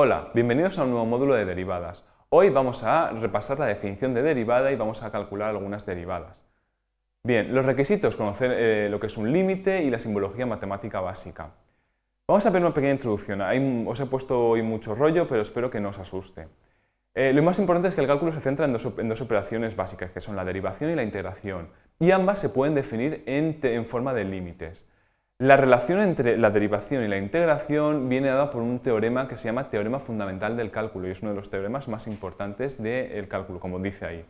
Hola, bienvenidos a un nuevo módulo de derivadas. Hoy vamos a repasar la definición de derivada y vamos a calcular algunas derivadas. Bien, los requisitos, conocer eh, lo que es un límite y la simbología matemática básica. Vamos a ver una pequeña introducción. os he puesto hoy mucho rollo, pero espero que no os asuste. Eh, lo más importante es que el cálculo se centra en dos, operaciones básicas, que son la derivación y la integración, y ambas se pueden definir en forma de límites. La relación entre la derivación y la integración viene dada por un teorema que se llama teorema fundamental del cálculo y es uno de los teoremas más importantes del cálculo, como dice ahí.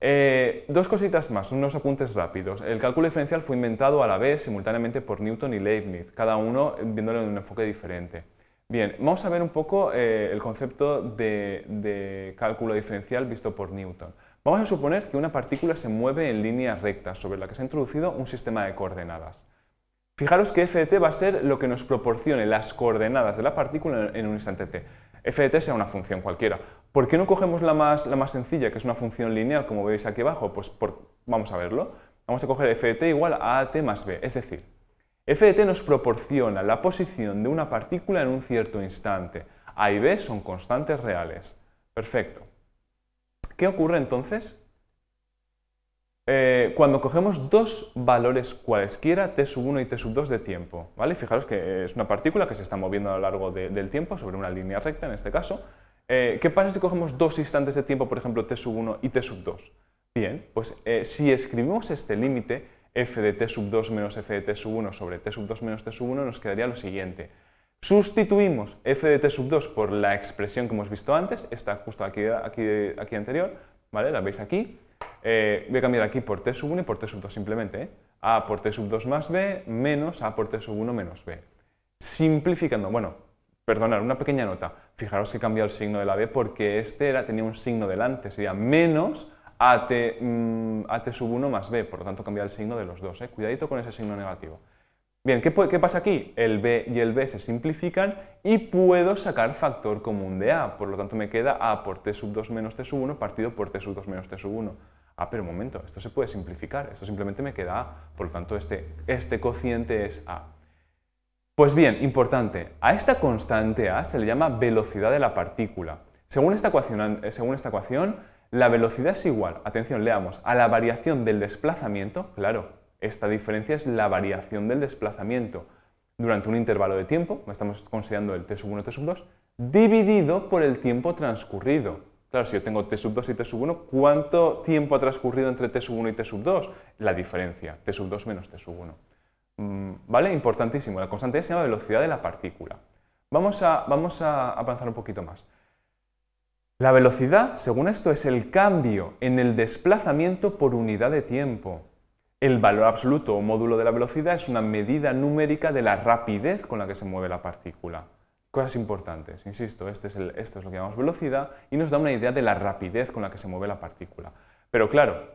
Eh, dos cositas más, unos apuntes rápidos. El cálculo diferencial fue inventado a la vez simultáneamente por Newton y Leibniz, cada uno viéndolo en un enfoque diferente. Bien, vamos a ver un poco eh, el concepto de, de cálculo diferencial visto por Newton. Vamos a suponer que una partícula se mueve en línea recta sobre la que se ha introducido un sistema de coordenadas. Fijaros que f va a ser lo que nos proporcione las coordenadas de la partícula en un instante t. f sea una función cualquiera. ¿Por qué no cogemos la más, sencilla, que es una función lineal, como veis aquí abajo? Pues vamos a verlo. Vamos a coger f igual a t más b, es decir, f nos proporciona la posición de una partícula en un cierto instante. a y b son constantes reales. Perfecto. ¿Qué ocurre entonces? Eh, cuando cogemos dos valores cualesquiera, t sub 1 y t sub 2 de tiempo, ¿vale? Fijaros que eh, es una partícula que se está moviendo a lo largo del tiempo, sobre una línea recta en este caso. Eh, ¿Qué pasa si cogemos dos instantes de tiempo, por ejemplo, t sub 1 y t sub 2? Bien, pues si escribimos este límite, f de t sub 2 menos f de t sub 1 sobre t sub 2 menos t sub 1, nos quedaría lo siguiente. Sustituimos f de t sub 2 por la expresión que hemos visto antes, está justo aquí, aquí, aquí anterior, ¿vale? La veis aquí eh, voy a cambiar aquí por t sub 1 y por t sub 2 simplemente. ¿eh? a por t sub 2 más b menos a por t sub 1 menos b. Simplificando, bueno, perdonad, una pequeña nota. Fijaros que he cambiado el signo de la b porque este era, tenía un signo delante, sería menos a t mm, sub 1 más b, por lo tanto cambiado el signo de los dos. ¿eh? Cuidadito con ese signo negativo. Bien, ¿qué, pasa aquí? El b y el b se simplifican y puedo sacar factor común de a, por lo tanto me queda a por t sub 2 menos t sub 1 partido por t sub 2 menos t sub 1 ah, pero un momento, esto se puede simplificar, esto simplemente me queda A, por lo tanto este, este cociente es A. Pues bien, importante, a esta constante A se le llama velocidad de la partícula. Según esta ecuación, eh, según esta ecuación la velocidad es igual, atención, leamos, a la variación del desplazamiento, claro, esta diferencia es la variación del desplazamiento durante un intervalo de tiempo, estamos considerando el t sub 1, t 2, dividido por el tiempo transcurrido. Claro, si yo tengo T sub 2 y T sub 1, ¿cuánto tiempo ha transcurrido entre T sub 1 y T sub 2? La diferencia, T sub 2 menos T sub 1. Mm, ¿Vale? Importantísimo, la constante es llama velocidad de la partícula. vamos a avanzar un poquito más. La velocidad, según esto, es el cambio en el desplazamiento por unidad de tiempo. El valor absoluto o módulo de la velocidad es una medida numérica de la rapidez con la que se mueve la partícula. Cosas importantes, insisto, este es esto es lo que llamamos velocidad y nos da una idea de la rapidez con la que se mueve la partícula. Pero claro,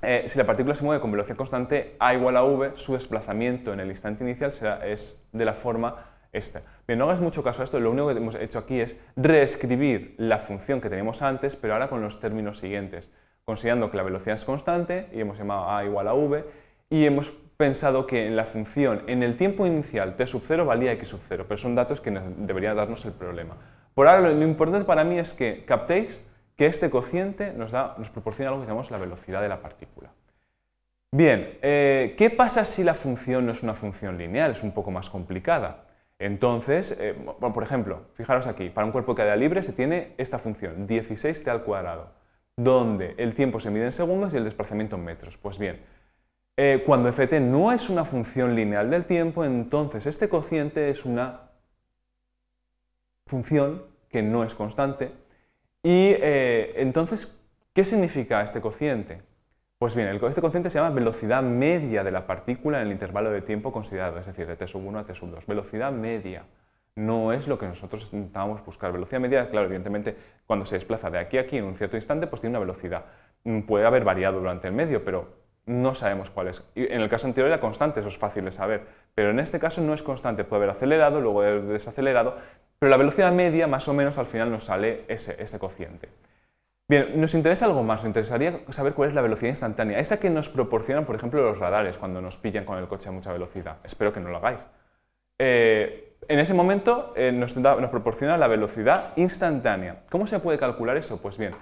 eh, si la partícula se mueve con velocidad constante a igual a v, su desplazamiento en el instante inicial es de la forma esta. Bien, no hagas mucho caso a esto, lo único que hemos hecho aquí es reescribir la función que teníamos antes, pero ahora con los términos siguientes, considerando que la velocidad es constante y hemos llamado a igual a v y hemos pensado que en la función, en el tiempo inicial, t sub 0 valía x sub 0, pero son datos que debería darnos el problema. Por ahora, lo importante para mí es que captéis que este cociente nos, proporciona algo que llamamos la velocidad de la partícula. Bien, eh, ¿qué pasa si la función no es una función lineal? Es un poco más complicada. Entonces, eh, por ejemplo, fijaros aquí, para un cuerpo que cadena libre se tiene esta función, 16t al cuadrado, donde el tiempo se mide en segundos y el desplazamiento en metros. Pues bien, eh, cuando ft no es una función lineal del tiempo, entonces este cociente es una función que no es constante. Y eh, entonces, ¿qué significa este cociente? Pues bien, este cociente se llama velocidad media de la partícula en el intervalo de tiempo considerado, es decir, de t1 a t2, velocidad media. No es lo que nosotros intentábamos buscar. Velocidad media, claro, evidentemente, cuando se desplaza de aquí a aquí en un cierto instante, pues tiene una velocidad. Mm, puede haber variado durante el medio, pero no sabemos cuál es. en el caso anterior era constante, eso es fácil de saber, pero en este caso no es constante, puede haber acelerado, luego haber desacelerado, pero la velocidad media más o menos al final nos sale ese, cociente. Bien, nos interesa algo más, nos interesaría saber cuál es la velocidad instantánea, esa que nos proporcionan, por ejemplo, los radares cuando nos pillan con el coche a mucha velocidad. Espero que no lo hagáis. Eh, en ese momento eh, nos, nos proporciona la velocidad instantánea. ¿Cómo se puede calcular eso? Pues bien,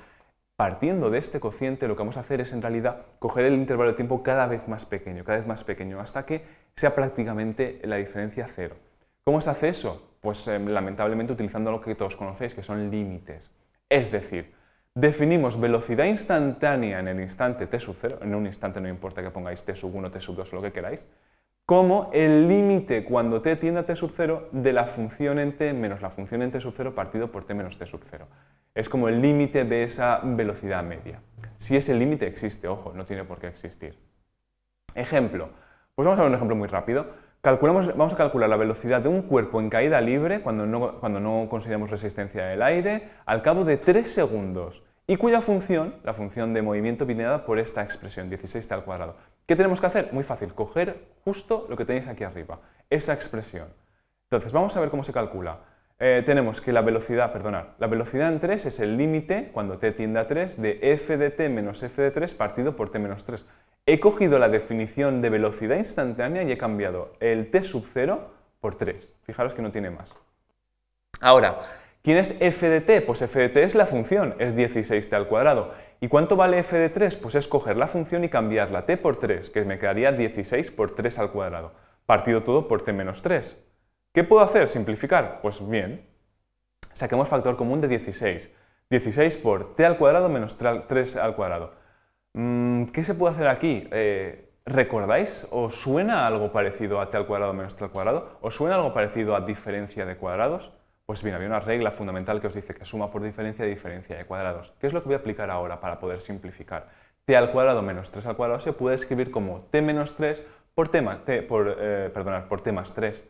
partiendo de este cociente, lo que vamos a hacer es en realidad coger el intervalo de tiempo cada vez más pequeño, cada vez más pequeño, hasta que sea prácticamente la diferencia cero. ¿Cómo se hace eso? Pues em, lamentablemente utilizando lo que todos conocéis, que son límites. Es decir, definimos velocidad instantánea en el instante t sub 0, en un instante no importa que pongáis t sub 1, t sub 2 lo que queráis, como el límite cuando t tiende a t sub 0 de la función en t menos la función en t sub 0 partido por t menos t sub 0. Es como el límite de esa velocidad media. Si ese límite existe, ojo, no tiene por qué existir. Ejemplo, pues vamos a ver un ejemplo muy rápido. Calculamos, vamos a calcular la velocidad de un cuerpo en caída libre, cuando no, cuando no consideramos resistencia del aire, al cabo de 3 segundos y cuya función, la función de movimiento viene dada por esta expresión, 16t al cuadrado. ¿Qué tenemos que hacer? Muy fácil, coger justo lo que tenéis aquí arriba, esa expresión. Entonces, vamos a ver cómo se calcula. Eh, tenemos que la velocidad, perdonad, la velocidad en 3 es el límite, cuando t tiende a 3, de f de t menos f de 3 partido por t menos 3. He cogido la definición de velocidad instantánea y he cambiado el t sub 0 por 3. Fijaros que no tiene más. Ahora, ¿Quién es f de t? Pues f de t es la función, es 16t al cuadrado. ¿Y cuánto vale f de 3? Pues es coger la función y cambiarla t por 3, que me quedaría 16 por 3 al cuadrado, partido todo por t menos 3. ¿Qué puedo hacer? ¿Simplificar? Pues bien, saquemos factor común de 16. 16 por t al cuadrado menos 3 al cuadrado. Mm, ¿Qué se puede hacer aquí? Eh, ¿Recordáis? o suena algo parecido a t al cuadrado menos t al cuadrado? ¿O suena algo parecido a diferencia de cuadrados? Pues bien, había una regla fundamental que os dice que suma por diferencia de diferencia de cuadrados. ¿Qué es lo que voy a aplicar ahora para poder simplificar? t al cuadrado menos 3 al cuadrado se puede escribir como t menos 3 eh, por t, más, 3.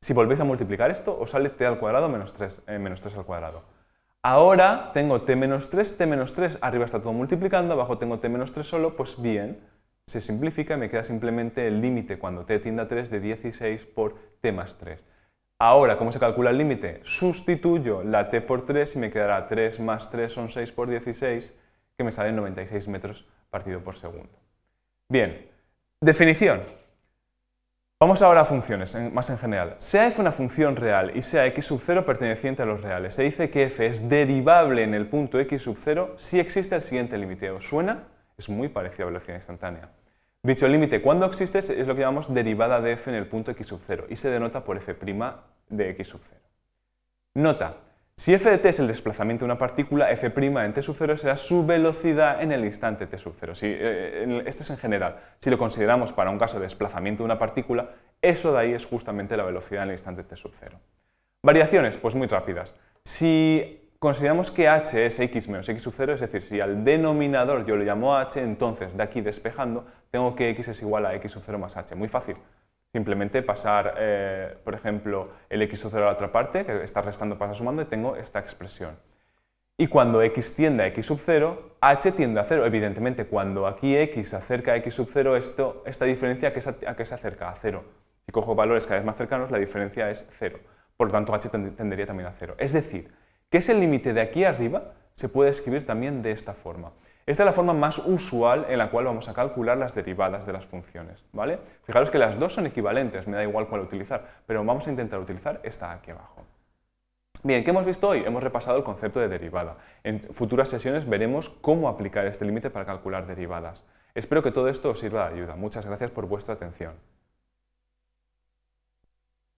Si volvéis a multiplicar esto, os sale t al cuadrado menos 3, eh, al cuadrado. Ahora tengo t menos 3, t menos 3, arriba está todo multiplicando, abajo tengo t menos 3 solo, pues bien, se simplifica y me queda simplemente el límite cuando t tiende a 3 de 16 por t más 3. Ahora, ¿cómo se calcula el límite? Sustituyo la t por 3 y me quedará 3 más 3 son 6 por 16, que me sale 96 metros partido por segundo. Bien, definición. Vamos ahora a funciones, más en general. Sea f una función real y sea x sub 0 perteneciente a los reales. Se dice que f es derivable en el punto x sub 0 si existe el siguiente límite. ¿O suena? Es muy parecido a velocidad instantánea. Dicho límite cuando existe es lo que llamamos derivada de f en el punto x sub 0 y se denota por f' de x sub 0. Nota, si f de t es el desplazamiento de una partícula, f' en t sub 0 será su velocidad en el instante t sub 0. Si, este es en general. Si lo consideramos para un caso de desplazamiento de una partícula, eso de ahí es justamente la velocidad en el instante t sub 0. Variaciones, pues muy rápidas. Si Consideramos que h es x menos x sub 0, es decir, si al denominador yo le llamo h, entonces de aquí despejando tengo que x es igual a x sub 0 más h. Muy fácil. Simplemente pasar, eh, por ejemplo, el x sub 0 a la otra parte, que está restando pasa sumando, y tengo esta expresión. Y cuando x tiende a x sub 0, h tiende a 0. Evidentemente, cuando aquí x se acerca a x sub 0, esto, esta diferencia a qué, se, acerca, a 0. Si cojo valores cada vez más cercanos, la diferencia es 0. Por lo tanto, h tendería también a 0. Es decir, que es el límite de aquí arriba, se puede escribir también de esta forma. Esta es la forma más usual en la cual vamos a calcular las derivadas de las funciones, ¿vale? Fijaros que las dos son equivalentes, me da igual cuál utilizar, pero vamos a intentar utilizar esta aquí abajo. Bien, ¿qué hemos visto hoy? Hemos repasado el concepto de derivada. En futuras sesiones veremos cómo aplicar este límite para calcular derivadas. Espero que todo esto os sirva de ayuda. Muchas gracias por vuestra atención.